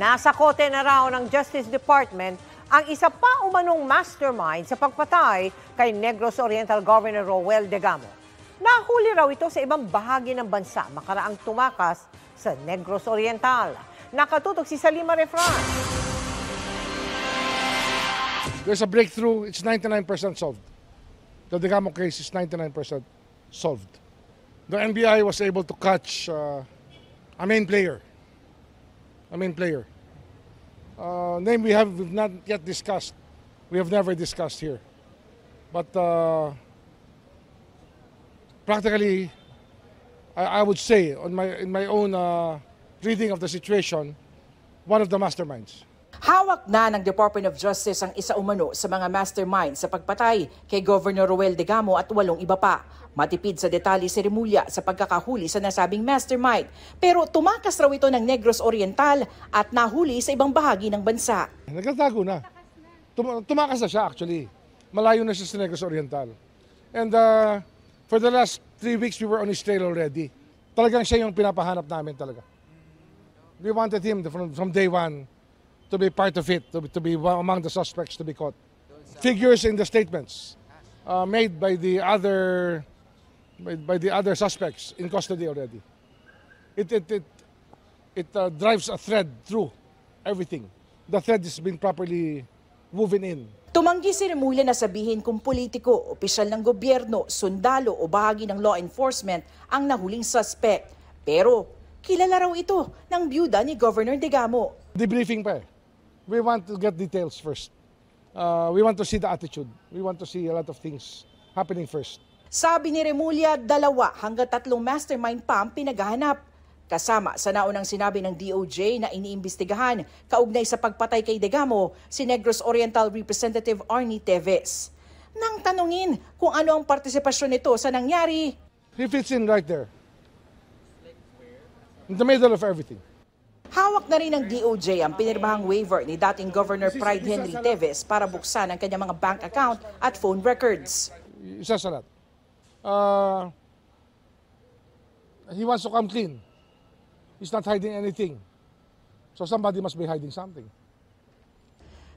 Nasa kote na raw ng Justice Department ang isa pa umanong mastermind sa pagpatay kay Negros Oriental Governor Roel De Gamo. Nahuli raw ito sa ibang bahagi ng bansa makaraang tumakas sa Negros Oriental. Nakatutok si Salima Refran. There's a breakthrough. It's 99% solved. The De Gamo case is 99% solved. The NBI was able to catch uh, a main player. A main player. Uh, name we have we've not yet discussed. We have never discussed here. But uh, practically, I, I, would say on my in my own uh, reading of the situation, one of the masterminds. Hawak na ng Department of Justice ang isa umano sa mga mastermind sa pagpatay kay Governor Roel Degamo at walong iba pa. Matipid sa detalye si Remulla sa pagkakahuli sa nasabing mastermind. Pero tumakas raw ito ng Negros Oriental at nahuli sa ibang bahagi ng bansa. Nagkatago na. Tum- tumakas na siya actually. Malayo na siya sa Negros Oriental. And uh, for the last three weeks, we were on his trail already. Talagang siya yung pinapahanap namin talaga. We wanted him from, from day one to be part of it, to, to be among the suspects to be caught. Figures in the statements uh, made by the other by, by, the other suspects in custody already. It it it, it uh, drives a thread through everything. The thread has been properly woven in. Tumanggi si Remulla na sabihin kung politiko, opisyal ng gobyerno, sundalo o bahagi ng law enforcement ang nahuling suspect. Pero kilala raw ito ng byuda ni Governor Degamo. Debriefing pa eh we want to get details first. Uh, we want to see the attitude. We want to see a lot of things happening first. Sabi ni Remulla, dalawa hanggang tatlong mastermind pa ang pinaghahanap. Kasama sa naunang sinabi ng DOJ na iniimbestigahan kaugnay sa pagpatay kay Degamo si Negros Oriental Representative Arnie Teves. Nang tanungin kung ano ang partisipasyon nito sa nangyari. He fits in right there. In the middle of everything. Hawak na rin ng DOJ ang pinirmahang waiver ni dating Governor Pride Henry Teves para buksan ang kanyang mga bank account at phone records. Isa sa lahat. Uh, he wants to come clean. He's not hiding anything. So somebody must be hiding something.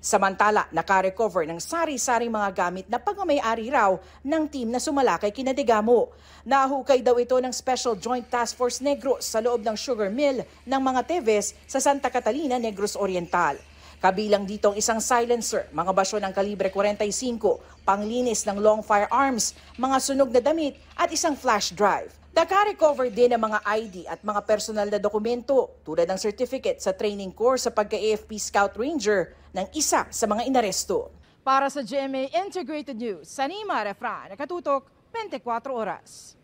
Samantala, nakarecover ng sari-sari mga gamit na pagmamayari raw ng team na sumalakay kinadigamo. Nahukay daw ito ng Special Joint Task Force Negro sa loob ng sugar mill ng mga Teves sa Santa Catalina, Negros Oriental. Kabilang dito ang isang silencer, mga basyo ng kalibre 45, panglinis ng long firearms, mga sunog na damit at isang flash drive. Nagka-recover din ang mga ID at mga personal na dokumento tulad ng certificate sa training course sa pagka-AFP Scout Ranger ng isa sa mga inaresto. Para sa GMA Integrated News, Sanima Refra, nakatutok 24 oras.